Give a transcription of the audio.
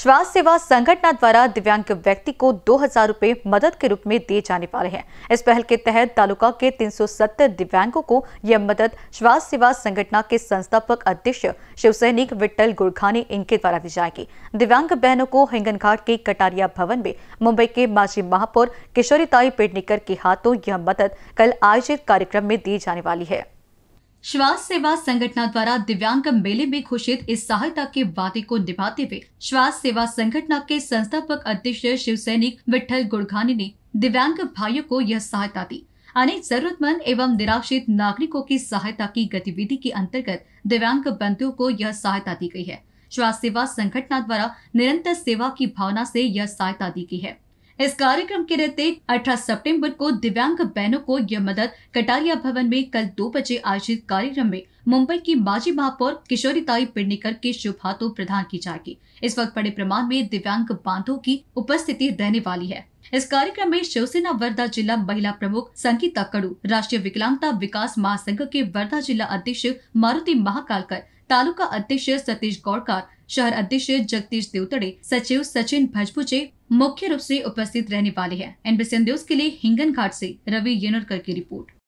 स्वास्थ्य सेवा संगठन द्वारा दिव्यांग व्यक्ति को दो हजार रूपए मदद के रूप में दिए जाने वाले हैं इस पहल के तहत तालुका के 370 दिव्यांगों को यह मदद स्वास्थ्य सेवा संगठन के संस्थापक अध्यक्ष शिव सैनिक विट्टल गुड़खानी इनके द्वारा दी जाएगी दिव्यांग बहनों को हिंगनघाट के कटारिया भवन में मुंबई के माजी महापौर किशोरीताई पेडनेकर के हाथों यह मदद कल आयोजित कार्यक्रम में दी जाने वाली है श्वास सेवा संगठन द्वारा दिव्यांग मेले में घोषित इस सहायता के वादे को निभाते हुए श्वास सेवा संगठन के संस्थापक अध्यक्ष शिव सैनिक विठल गुड़घानी ने दिव्यांग भाइयों को यह सहायता दी अनेक जरूरतमंद एवं निराश्रित नागरिकों की सहायता की गतिविधि के अंतर्गत दिव्यांग बंधुओं को यह सहायता दी गई है श्वास सेवा संगठन द्वारा निरंतर सेवा की भावना से यह सहायता दी गई है इस कार्यक्रम के रहते 18 सितंबर को दिव्यांग बहनों को यह मदद कटारिया भवन में कल दो बजे आयोजित कार्यक्रम में मुंबई की माजी महापौर किशोरीताई पिडनेकर के शुभ हाथों प्रदान की जाएगी इस वक्त बड़े प्रमाण में दिव्यांग बांधो की उपस्थिति रहने वाली है इस कार्यक्रम में शिवसेना वर्धा जिला महिला प्रमुख संगीता कड़ू राष्ट्रीय विकलांगता विकास महासंघ के वर्धा जिला अध्यक्ष मारुति महाकालकर तालुका अध्यक्ष सतीश गौड़कार शहर अध्यक्ष जगदीश देवतड़े सचिव सचिन भजपुचे मुख्य रूप से उपस्थित रहने वाले हैं एनबीसी न्यूज के लिए हिंगन घाट से रवि येनरकर की रिपोर्ट